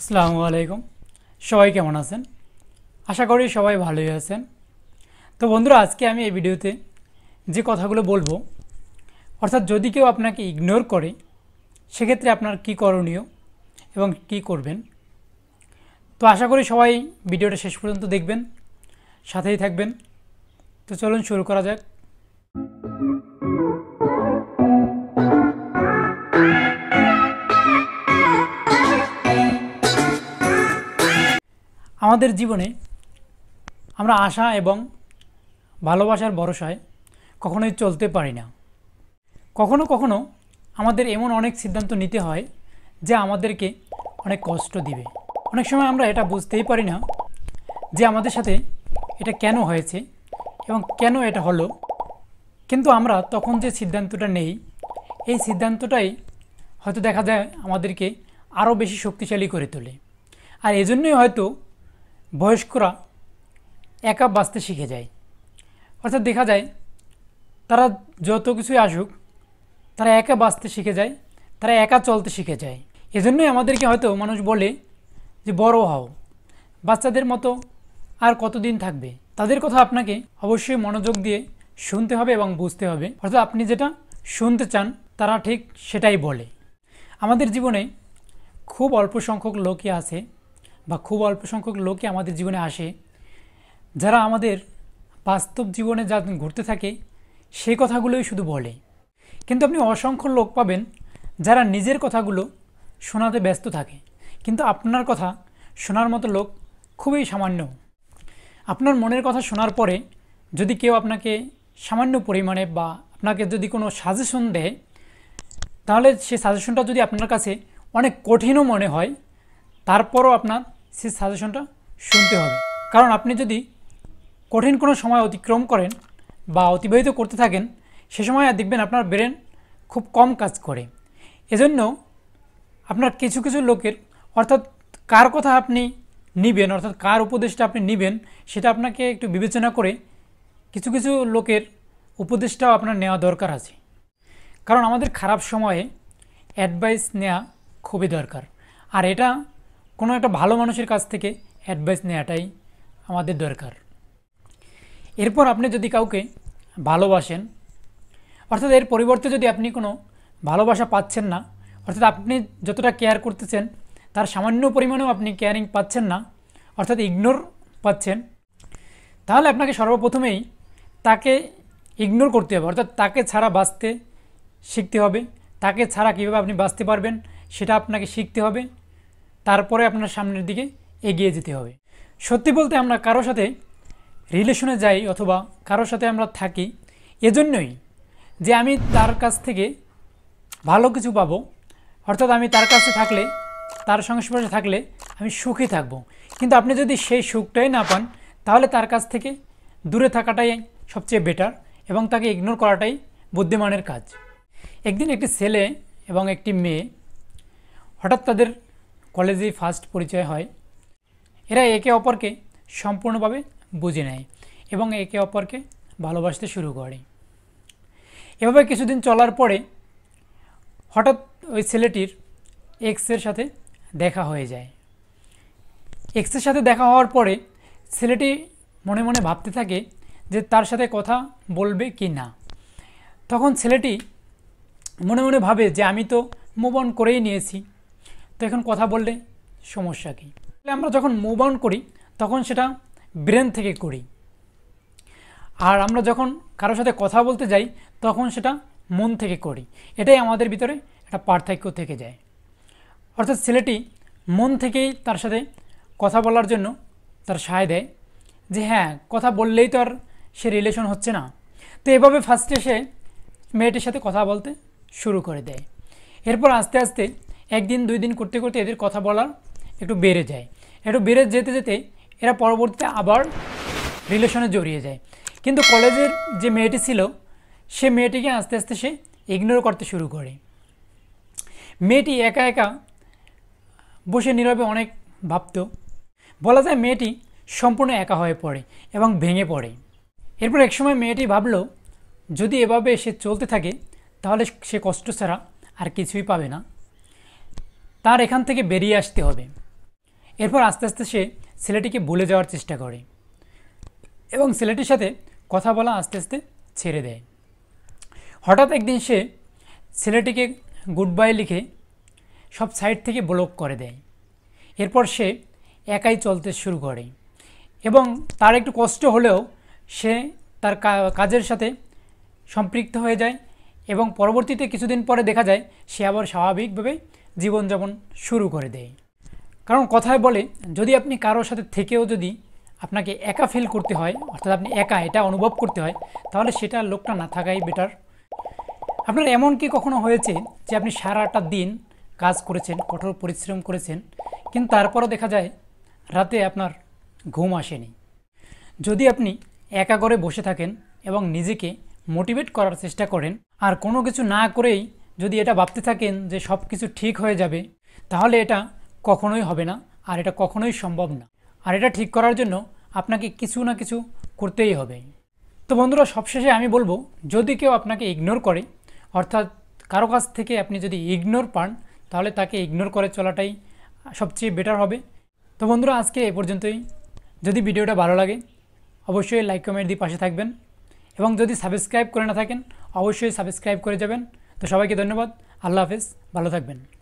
আসসালামু আলাইকুম সবাই কেমন আছেন আশা করি সবাই ভালোই আছেন তো বন্ধুরা আজকে আমি এই ভিডিওতে যে কথাগুলো বলবো অর্থাৎ যদি কেউ আপনাকে ইগনোর করে সেক্ষেত্রে আপনার কি করণীয় এবং কি করবেন তো আশা করি সবাই ভিডিওটা শেষ পর্যন্ত দেখবেন সাথেই থাকবেন তো চলুন শুরু করা যাক আমাদের জীবনে আমরা আশা এবং ভালোবাসার ভরসায় কখনোই চলতে পারি না কখনো কখনো আমাদের এমন অনেক সিদ্ধান্ত নিতে হয় যে আমাদেরকে অনেক কষ্ট দিবে অনেক সময় আমরা এটা বুঝতেই পারি না যে আমাদের সাথে এটা কেন হয়েছে এবং কেন এটা হলো কিন্তু আমরা তখন যে সিদ্ধান্তটা নেই এই সিদ্ধান্তটাই হয়তো দেখা যায় আমাদেরকে আরও বেশি শক্তিশালী করে তোলে আর এজন্যই হয়তো বয়স্করা একা বাঁচতে শিখে যায় অর্থাৎ দেখা যায় তারা যত কিছুই আসুক তারা একা বাঁচতে শিখে যায় তারা একা চলতে শিখে যায় এজন্যই আমাদেরকে হয়তো মানুষ বলে যে বড় হও বাচ্চাদের মতো আর কতদিন থাকবে তাদের কথা আপনাকে অবশ্যই মনোযোগ দিয়ে শুনতে হবে এবং বুঝতে হবে অর্থাৎ আপনি যেটা শুনতে চান তারা ঠিক সেটাই বলে আমাদের জীবনে খুব অল্প সংখ্যক লোকই আছে বা খুব অল্প সংখ্যক লোকই আমাদের জীবনে আসে যারা আমাদের বাস্তব জীবনে যা ঘুরতে থাকে সেই কথাগুলোই শুধু বলে কিন্তু আপনি অসংখ্য লোক পাবেন যারা নিজের কথাগুলো শোনাতে ব্যস্ত থাকে কিন্তু আপনার কথা শোনার মতো লোক খুবই সামান্য আপনার মনের কথা শোনার পরে যদি কেউ আপনাকে সামান্য পরিমাণে বা আপনাকে যদি কোনো সাজেশন দেয় তাহলে সে সাজেশনটা যদি আপনার কাছে অনেক কঠিনও মনে হয় তারপরও আপনার সে সাজেশনটা শুনতে হবে কারণ আপনি যদি কঠিন কোনো সময় অতিক্রম করেন বা অতিবাহিত করতে থাকেন সে সময় দেখবেন আপনার ব্রেন খুব কম কাজ করে এজন্য আপনার কিছু কিছু লোকের অর্থাৎ কার কথা আপনি নিবেন অর্থাৎ কার উপদেশটা আপনি নিবেন সেটা আপনাকে একটু বিবেচনা করে কিছু কিছু লোকের উপদেশটাও আপনার নেওয়া দরকার আছে কারণ আমাদের খারাপ সময়ে অ্যাডভাইস নেওয়া খুবই দরকার আর এটা কোনো একটা ভালো মানুষের কাছ থেকে অ্যাডভাইস নেওয়াটাই আমাদের দরকার এরপর আপনি যদি কাউকে ভালোবাসেন অর্থাৎ এর পরিবর্তে যদি আপনি কোনো ভালোবাসা পাচ্ছেন না অর্থাৎ আপনি যতটা কেয়ার করতেছেন তার সামান্য পরিমাণেও আপনি কেয়ারিং পাচ্ছেন না অর্থাৎ ইগনোর পাচ্ছেন তাহলে আপনাকে সর্বপ্রথমেই তাকে ইগনোর করতে হবে অর্থাৎ তাকে ছাড়া বাঁচতে শিখতে হবে তাকে ছাড়া কীভাবে আপনি বাঁচতে পারবেন সেটা আপনাকে শিখতে হবে তারপরে আপনার সামনের দিকে এগিয়ে যেতে হবে সত্যি বলতে আমরা কারো সাথে রিলেশনে যাই অথবা কারো সাথে আমরা থাকি এজন্যই যে আমি তার কাছ থেকে ভালো কিছু পাবো অর্থাৎ আমি তার কাছে থাকলে তার সংস্পর্শে থাকলে আমি সুখী থাকব। কিন্তু আপনি যদি সেই সুখটাই না পান তাহলে তার কাছ থেকে দূরে থাকাটাই সবচেয়ে বেটার এবং তাকে ইগনোর করাটাই বুদ্ধিমানের কাজ একদিন একটি ছেলে এবং একটি মেয়ে হঠাৎ তাদের কলেজেই ফার্স্ট পরিচয় হয় এরা একে অপরকে সম্পূর্ণভাবে বুঝে নেয় এবং একে অপরকে ভালোবাসতে শুরু করে এভাবে কিছুদিন চলার পরে হঠাৎ ওই ছেলেটির এক্সের সাথে দেখা হয়ে যায় এক্সের সাথে দেখা হওয়ার পরে ছেলেটি মনে মনে ভাবতে থাকে যে তার সাথে কথা বলবে কি না তখন ছেলেটি মনে মনে ভাবে যে আমি তো মুভ অন করেই নিয়েছি তো এখন কথা বললে সমস্যা কী তাহলে আমরা যখন মুভ অন করি তখন সেটা ব্রেন থেকে করি আর আমরা যখন কারোর সাথে কথা বলতে যাই তখন সেটা মন থেকে করি এটাই আমাদের ভিতরে একটা পার্থক্য থেকে যায় অর্থাৎ ছেলেটি মন থেকেই তার সাথে কথা বলার জন্য তার সায় দেয় যে হ্যাঁ কথা বললেই তো আর সে রিলেশন হচ্ছে না তো এভাবে ফার্স্টে সে মেয়েটির সাথে কথা বলতে শুরু করে দেয় এরপর আস্তে আস্তে একদিন দুই দিন করতে করতে এদের কথা বলার একটু বেড়ে যায় একটু বেড়ে যেতে যেতে এরা পরবর্তীতে আবার রিলেশনে জড়িয়ে যায় কিন্তু কলেজের যে মেয়েটি ছিল সে মেয়েটিকে আস্তে আস্তে সে ইগনোর করতে শুরু করে মেয়েটি একা একা বসে নীরবে অনেক ভাবত বলা যায় মেয়েটি সম্পূর্ণ একা হয়ে পড়ে এবং ভেঙে পড়ে এরপর একসময় মেয়েটি ভাবল যদি এভাবে সে চলতে থাকে তাহলে সে কষ্ট ছাড়া আর কিছুই পাবে না তার এখান থেকে বেরিয়ে আসতে হবে এরপর আস্তে আস্তে সে ছেলেটিকে ভুলে যাওয়ার চেষ্টা করে এবং ছেলেটির সাথে কথা বলা আস্তে আস্তে ছেড়ে দেয় হঠাৎ একদিন সে ছেলেটিকে গুড বাই লিখে সব সাইড থেকে ব্লক করে দেয় এরপর সে একাই চলতে শুরু করে এবং তার একটু কষ্ট হলেও সে তার কাজের সাথে সম্পৃক্ত হয়ে যায় এবং পরবর্তীতে কিছুদিন পরে দেখা যায় সে আবার স্বাভাবিকভাবে জীবনযাপন শুরু করে দেয় কারণ কথায় বলে যদি আপনি কারোর সাথে থেকেও যদি আপনাকে একা ফিল করতে হয় অর্থাৎ আপনি একা এটা অনুভব করতে হয় তাহলে সেটা লোকটা না থাকাই বেটার আপনার এমন কি কখনো হয়েছে যে আপনি সারাটা দিন কাজ করেছেন কঠোর পরিশ্রম করেছেন কিন্তু তারপরও দেখা যায় রাতে আপনার ঘুম আসেনি যদি আপনি একা করে বসে থাকেন এবং নিজেকে মোটিভেট করার চেষ্টা করেন আর কোনো কিছু না করেই যদি এটা ভাবতে থাকেন যে সব কিছু ঠিক হয়ে যাবে তাহলে এটা কখনোই হবে না আর এটা কখনোই সম্ভব না আর এটা ঠিক করার জন্য আপনাকে কিছু না কিছু করতেই হবে তো বন্ধুরা সবশেষে আমি বলবো যদি কেউ আপনাকে ইগনোর করে অর্থাৎ কারো কাছ থেকে আপনি যদি ইগনোর পান তাহলে তাকে ইগনোর করে চলাটাই সবচেয়ে বেটার হবে তো বন্ধুরা আজকে এ পর্যন্তই যদি ভিডিওটা ভালো লাগে অবশ্যই লাইক কমেন্ট দিয়ে পাশে থাকবেন এবং যদি সাবস্ক্রাইব করে না থাকেন অবশ্যই সাবস্ক্রাইব করে যাবেন তো সবাইকে ধন্যবাদ আল্লাহ হাফেজ ভালো থাকবেন